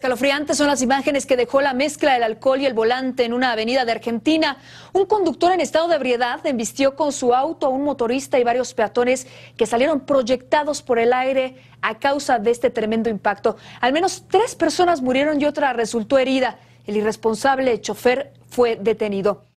Escalofriantes son las imágenes que dejó la mezcla del alcohol y el volante en una avenida de Argentina. Un conductor en estado de ebriedad embistió con su auto a un motorista y varios peatones que salieron proyectados por el aire a causa de este tremendo impacto. Al menos tres personas murieron y otra resultó herida. El irresponsable chofer fue detenido.